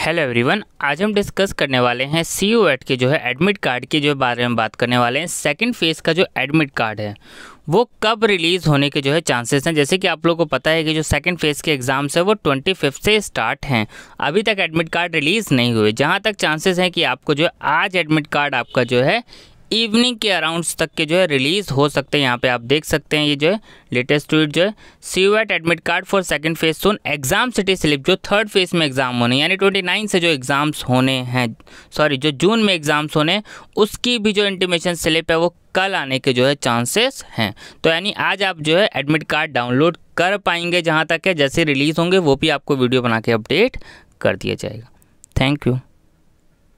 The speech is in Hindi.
हेलो एवरीवन आज हम डिस्कस करने वाले हैं सी यू एट के जो है एडमिट कार्ड के जो बारे में बात करने वाले हैं सेकंड फेज़ का जो एडमिट कार्ड है वो कब रिलीज़ होने के जो है चांसेस हैं जैसे कि आप लोगों को पता है कि जो सेकंड फेज़ के एग्ज़ाम्स हैं वो ट्वेंटी फिफ्थ से स्टार्ट हैं अभी तक एडमिट कार्ड रिलीज़ नहीं हुए जहाँ तक चांसेस हैं कि आपको जो है आज एडमिट कार्ड आपका जो है इवनिंग के अराउंड्स तक के जो है रिलीज़ हो सकते हैं यहाँ पे आप देख सकते हैं ये जो है लेटेस्ट ट्वीट जो है C at admit card for second phase soon exam city slip जो थर्ड फेज में एग्जाम होने यानी ट्वेंटी नाइन से जो एग्ज़ाम्स होने हैं सॉरी जो जून में एग्ज़ाम्स होने उसकी भी जो इंटीमेशन स्लिप है वो कल आने के जो है चांसेस हैं तो यानी आज आप जो है एडमिट कार्ड डाउनलोड कर पाएंगे जहाँ तक है जैसे रिलीज़ होंगे वो भी आपको वीडियो बना के अपडेट कर दिया जाएगा थैंक यू